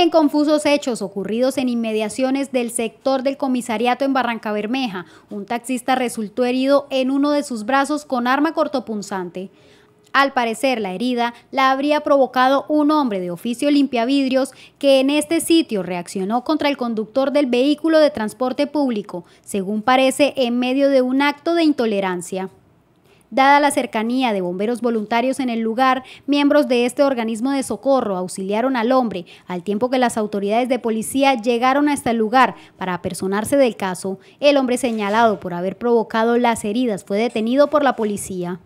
en confusos hechos ocurridos en inmediaciones del sector del comisariato en Barranca Bermeja, un taxista resultó herido en uno de sus brazos con arma cortopunzante. Al parecer, la herida la habría provocado un hombre de oficio limpiavidrios que en este sitio reaccionó contra el conductor del vehículo de transporte público, según parece en medio de un acto de intolerancia. Dada la cercanía de bomberos voluntarios en el lugar, miembros de este organismo de socorro auxiliaron al hombre, al tiempo que las autoridades de policía llegaron hasta el lugar para apersonarse del caso. El hombre señalado por haber provocado las heridas fue detenido por la policía.